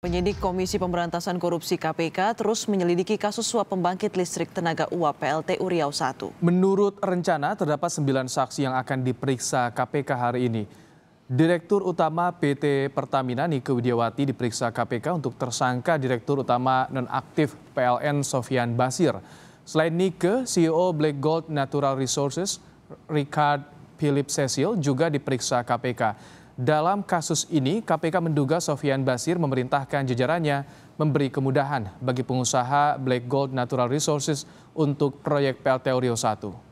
Penyidik Komisi Pemberantasan Korupsi KPK terus menyelidiki kasus suap pembangkit listrik tenaga uap PLTU Riau 1. Menurut rencana terdapat sembilan saksi yang akan diperiksa KPK hari ini. Direktur Utama PT Pertamina Nike Widiawati diperiksa KPK untuk tersangka Direktur Utama Nonaktif PLN Sofian Basir. Selain Nike, CEO Black Gold Natural Resources, Richard Philip Cecil juga diperiksa KPK. Dalam kasus ini, KPK menduga Sofian Basir memerintahkan jajarannya memberi kemudahan bagi pengusaha Black Gold Natural Resources untuk proyek PLT Rio 1.